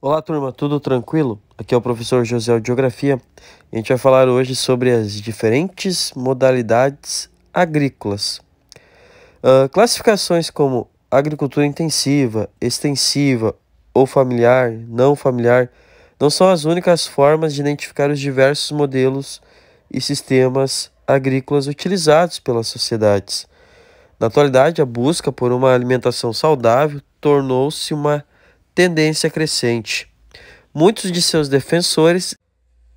Olá, turma, tudo tranquilo? Aqui é o professor José de Geografia. A gente vai falar hoje sobre as diferentes modalidades agrícolas. Uh, classificações como agricultura intensiva, extensiva ou familiar, não familiar, não são as únicas formas de identificar os diversos modelos e sistemas agrícolas utilizados pelas sociedades. Na atualidade, a busca por uma alimentação saudável tornou-se uma tendência crescente. Muitos de seus defensores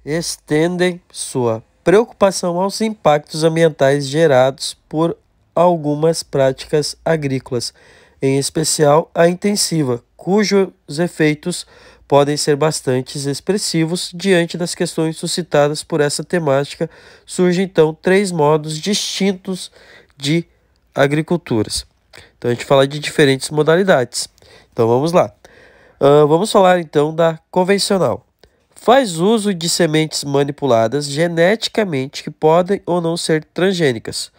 estendem sua preocupação aos impactos ambientais gerados por algumas práticas agrícolas, em especial a intensiva, cujos efeitos podem ser bastante expressivos diante das questões suscitadas por essa temática. Surgem então três modos distintos de agriculturas. Então a gente fala de diferentes modalidades. Então vamos lá. Uh, vamos falar então da convencional. Faz uso de sementes manipuladas geneticamente que podem ou não ser transgênicas.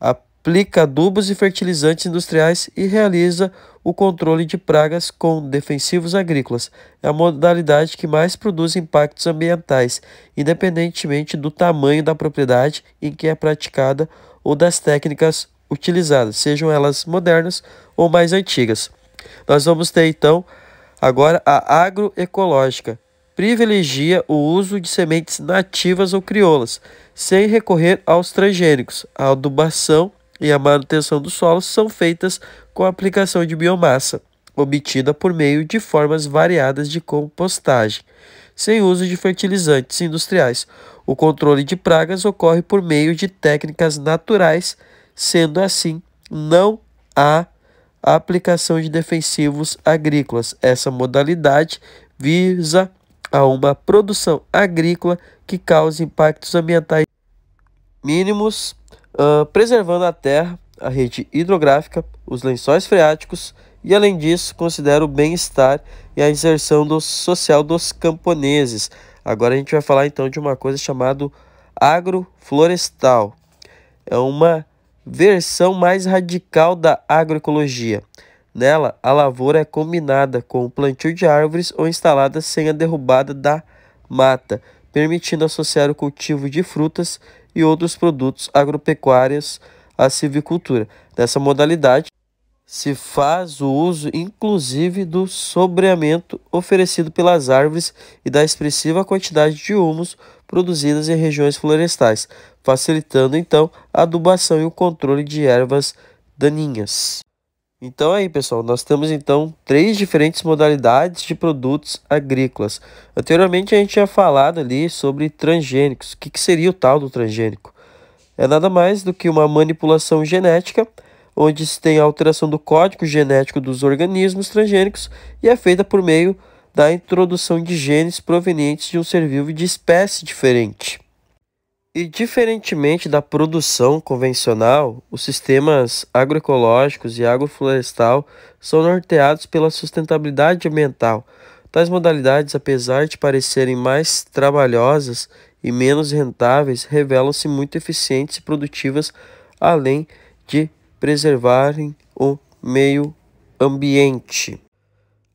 Aplica adubos e fertilizantes industriais e realiza o controle de pragas com defensivos agrícolas. É a modalidade que mais produz impactos ambientais, independentemente do tamanho da propriedade em que é praticada ou das técnicas utilizadas, sejam elas modernas ou mais antigas. Nós vamos ter então Agora, a agroecológica privilegia o uso de sementes nativas ou crioulas, sem recorrer aos transgênicos. A adubação e a manutenção do solo são feitas com a aplicação de biomassa, obtida por meio de formas variadas de compostagem, sem uso de fertilizantes industriais. O controle de pragas ocorre por meio de técnicas naturais, sendo assim, não há aplicação de defensivos agrícolas. Essa modalidade visa a uma produção agrícola que cause impactos ambientais mínimos, uh, preservando a terra, a rede hidrográfica, os lençóis freáticos e, além disso, considera o bem-estar e a inserção do, social dos camponeses. Agora a gente vai falar então de uma coisa chamada agroflorestal. É uma versão mais radical da agroecologia. Nela, a lavoura é combinada com o plantio de árvores ou instalada sem a derrubada da mata, permitindo associar o cultivo de frutas e outros produtos agropecuários à silvicultura. Dessa modalidade, se faz o uso inclusive do sobreamento oferecido pelas árvores e da expressiva quantidade de humus produzidas em regiões florestais, facilitando então a adubação e o controle de ervas daninhas. Então aí, pessoal, nós temos então três diferentes modalidades de produtos agrícolas. Anteriormente a gente tinha falado ali sobre transgênicos. O que, que seria o tal do transgênico? É nada mais do que uma manipulação genética onde se tem a alteração do código genético dos organismos transgênicos e é feita por meio da introdução de genes provenientes de um ser vivo de espécie diferente. E diferentemente da produção convencional, os sistemas agroecológicos e agroflorestal são norteados pela sustentabilidade ambiental. Tais modalidades, apesar de parecerem mais trabalhosas e menos rentáveis, revelam-se muito eficientes e produtivas, além de preservarem o meio ambiente.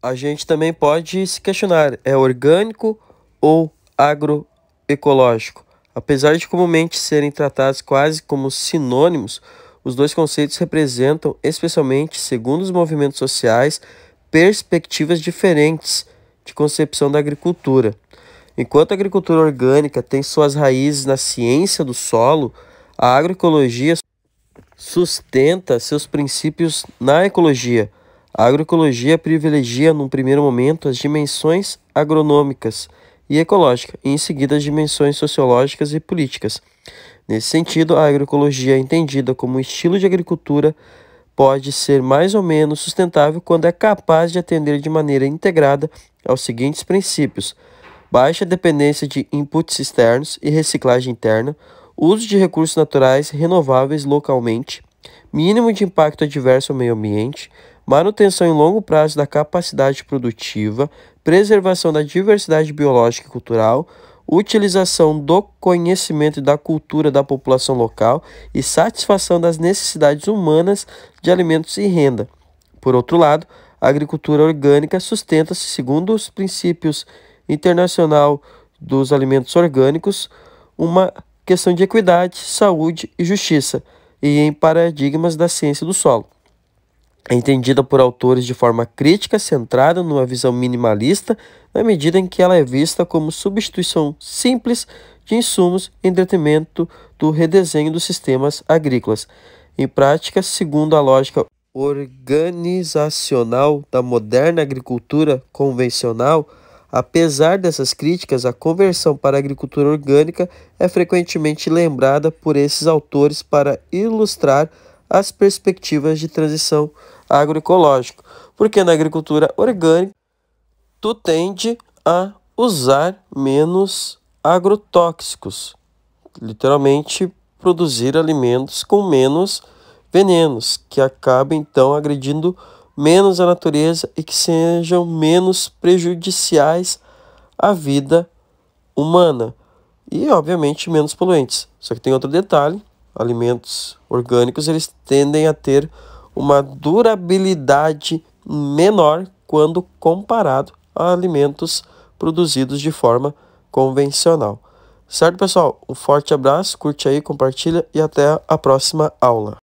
A gente também pode se questionar: é orgânico ou agroecológico? Apesar de comumente serem tratados quase como sinônimos, os dois conceitos representam, especialmente segundo os movimentos sociais, perspectivas diferentes de concepção da agricultura. Enquanto a agricultura orgânica tem suas raízes na ciência do solo, a agroecologia sustenta seus princípios na ecologia. A agroecologia privilegia, num primeiro momento, as dimensões agronômicas e ecológicas e em seguida as dimensões sociológicas e políticas. Nesse sentido, a agroecologia, entendida como um estilo de agricultura, pode ser mais ou menos sustentável quando é capaz de atender de maneira integrada aos seguintes princípios: baixa dependência de inputs externos e reciclagem interna, uso de recursos naturais renováveis localmente, mínimo de impacto adverso ao meio ambiente, manutenção em longo prazo da capacidade produtiva, preservação da diversidade biológica e cultural, utilização do conhecimento e da cultura da população local e satisfação das necessidades humanas de alimentos e renda. Por outro lado, a agricultura orgânica sustenta-se segundo os princípios internacional dos alimentos orgânicos, uma questão de equidade, saúde e justiça, e em paradigmas da ciência do solo. É entendida por autores de forma crítica, centrada numa visão minimalista, na medida em que ela é vista como substituição simples de insumos em detrimento do redesenho dos sistemas agrícolas. Em prática, segundo a lógica organizacional da moderna agricultura convencional, Apesar dessas críticas, a conversão para a agricultura orgânica é frequentemente lembrada por esses autores para ilustrar as perspectivas de transição agroecológica, porque na agricultura orgânica tu tende a usar menos agrotóxicos, literalmente produzir alimentos com menos venenos, que acaba então agredindo menos à natureza e que sejam menos prejudiciais à vida humana e, obviamente, menos poluentes. Só que tem outro detalhe: alimentos orgânicos eles tendem a ter uma durabilidade menor quando comparado a alimentos produzidos de forma convencional. Certo, pessoal? Um forte abraço, curte aí, compartilha e até a próxima aula.